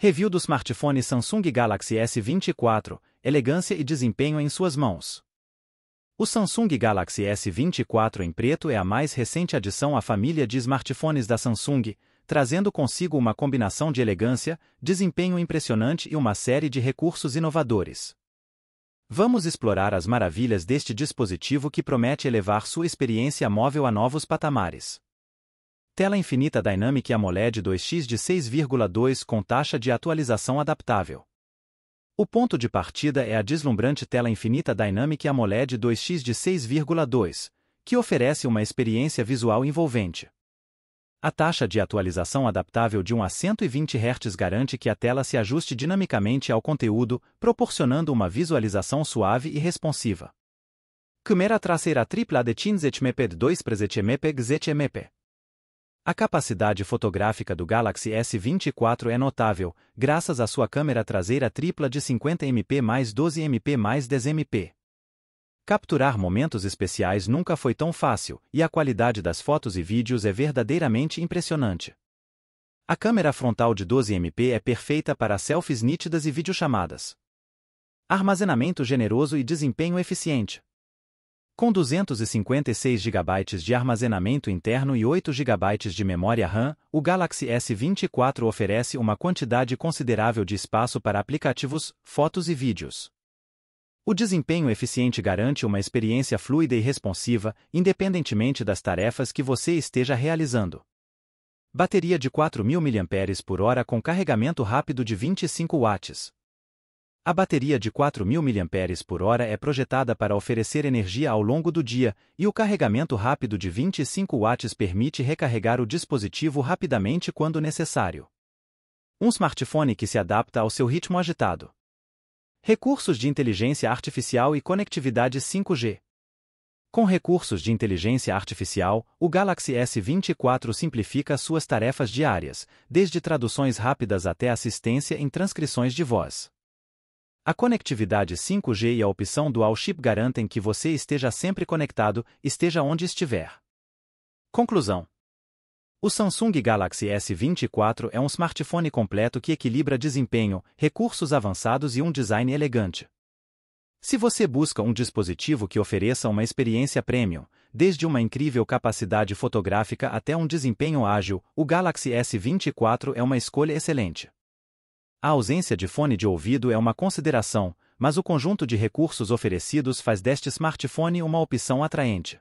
Review do smartphone Samsung Galaxy S24, elegância e desempenho em suas mãos. O Samsung Galaxy S24 em preto é a mais recente adição à família de smartphones da Samsung, trazendo consigo uma combinação de elegância, desempenho impressionante e uma série de recursos inovadores. Vamos explorar as maravilhas deste dispositivo que promete elevar sua experiência móvel a novos patamares. Tela infinita Dynamic AMOLED 2X de 6,2 com taxa de atualização adaptável. O ponto de partida é a deslumbrante tela infinita Dynamic AMOLED 2X de 6,2, que oferece uma experiência visual envolvente. A taxa de atualização adaptável de 1 a 120 Hz garante que a tela se ajuste dinamicamente ao conteúdo, proporcionando uma visualização suave e responsiva. Câmera traseira tripla de 15 MP 2 MP a capacidade fotográfica do Galaxy S24 é notável, graças à sua câmera traseira tripla de 50MP mais 12MP mais 10MP. Capturar momentos especiais nunca foi tão fácil, e a qualidade das fotos e vídeos é verdadeiramente impressionante. A câmera frontal de 12MP é perfeita para selfies nítidas e videochamadas. Armazenamento generoso e desempenho eficiente com 256 GB de armazenamento interno e 8 GB de memória RAM, o Galaxy S24 oferece uma quantidade considerável de espaço para aplicativos, fotos e vídeos. O desempenho eficiente garante uma experiência fluida e responsiva, independentemente das tarefas que você esteja realizando. Bateria de 4.000 mAh com carregamento rápido de 25 watts. A bateria de 4.000 mAh é projetada para oferecer energia ao longo do dia, e o carregamento rápido de 25 watts permite recarregar o dispositivo rapidamente quando necessário. Um smartphone que se adapta ao seu ritmo agitado. Recursos de inteligência artificial e conectividade 5G. Com recursos de inteligência artificial, o Galaxy S24 simplifica suas tarefas diárias, desde traduções rápidas até assistência em transcrições de voz. A conectividade 5G e a opção Dual Chip garantem que você esteja sempre conectado, esteja onde estiver. Conclusão: O Samsung Galaxy S24 é um smartphone completo que equilibra desempenho, recursos avançados e um design elegante. Se você busca um dispositivo que ofereça uma experiência premium, desde uma incrível capacidade fotográfica até um desempenho ágil, o Galaxy S24 é uma escolha excelente. A ausência de fone de ouvido é uma consideração, mas o conjunto de recursos oferecidos faz deste smartphone uma opção atraente.